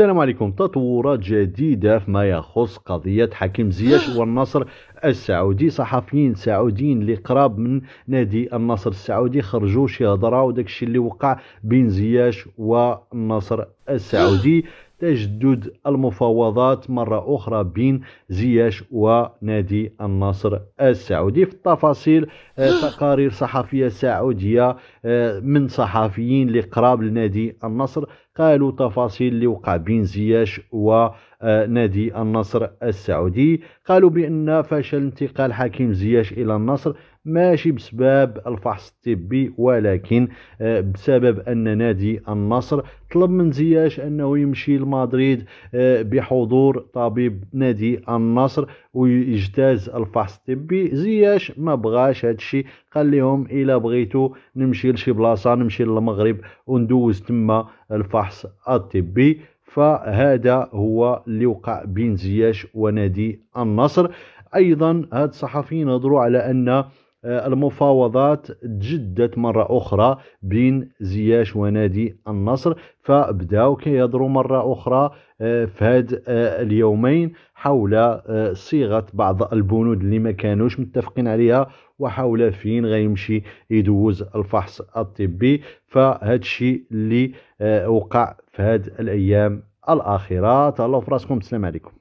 السلام عليكم تطورات جديدة فيما يخص قضية حكيم زياش والنصر السعودي صحفيين سعوديين اللي قراب من نادي النصر السعودي خرجوا شي هضره وداكشي اللي وقع بين زياش والنصر السعودي تجدد المفاوضات مرة أخرى بين زياش ونادي النصر السعودي في التفاصيل آه، آه. تقارير صحفية سعودية آه، من صحفيين لقراب قراب لنادي النصر قالوا تفاصيل اللي وقع بين زياش و نادي النصر السعودي قالوا بأن فشل انتقال حكيم زياش إلى النصر ماشي بسبب الفحص الطبي ولكن آه، بسبب ان نادي النصر طلب من زياش انه يمشي لمدريد آه، بحضور طبيب نادي النصر ويجتاز الفحص الطبي زياش ما بغاش هادشي قال لهم الا بغيتو نمشي لشي بلاصه نمشي للمغرب وندوز تما الفحص الطبي فهذا هو اللي وقع بين زياش ونادي النصر ايضا هاد الصحفيين هضروا على ان آه، المفاوضات تجدت مرة أخرى بين زياش ونادي النصر فبداو كيهضروا مرة أخرى آه، في هاد آه، اليومين حول صيغة بعض البنود اللي ما كانوش متفقين عليها وحول فين غيمشي يدوز الفحص الطبي فهاد الشيء اللي وقع في هاد الأيام الاخره تهلاو فراسكم السلام عليكم